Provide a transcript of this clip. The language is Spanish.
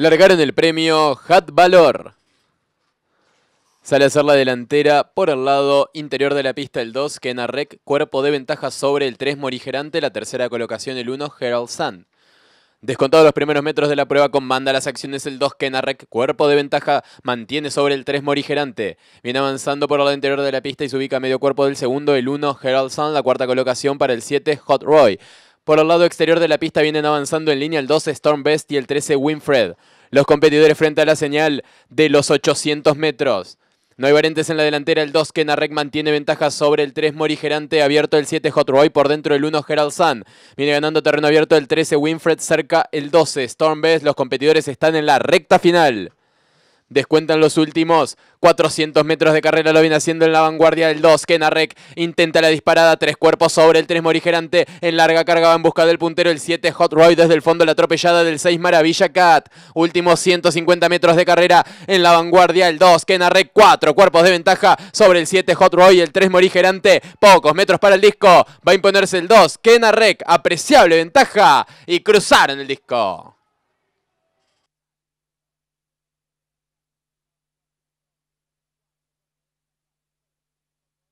Largaron el premio Hat Valor. Sale a hacer la delantera por el lado interior de la pista el 2, Rec cuerpo de ventaja sobre el 3 Morigerante, la tercera colocación el 1, GERALD Sun. Descontado los primeros metros de la prueba, con comanda las acciones el 2 Kenarek, cuerpo de ventaja, mantiene sobre el 3 Morigerante. Viene avanzando por el lado interior de la pista y se ubica a medio cuerpo del segundo, el 1 GERALD Sun, la cuarta colocación para el 7 Hot Roy. Por el lado exterior de la pista vienen avanzando en línea el 12 Stormbest y el 13 Winfred. Los competidores frente a la señal de los 800 metros. No hay variantes en la delantera, el 2 Kenarek mantiene ventaja sobre el 3 Morigerante, abierto el 7 Hot por dentro el 1 Gerald Sun. Viene ganando terreno abierto el 13 Winfred, cerca el 12 Stormbest. Los competidores están en la recta final. Descuentan los últimos 400 metros de carrera, lo viene haciendo en la vanguardia del 2. Kenarek intenta la disparada, tres cuerpos sobre el 3 morigerante. En larga carga va en busca del puntero el 7 Hot Roy desde el fondo, la atropellada del 6 Maravilla Cat. Últimos 150 metros de carrera en la vanguardia el 2. Kenarek 4 cuerpos de ventaja sobre el 7 Hot Roy, el 3 morigerante. Pocos metros para el disco, va a imponerse el 2. Kenarek, apreciable ventaja y cruzaron el disco.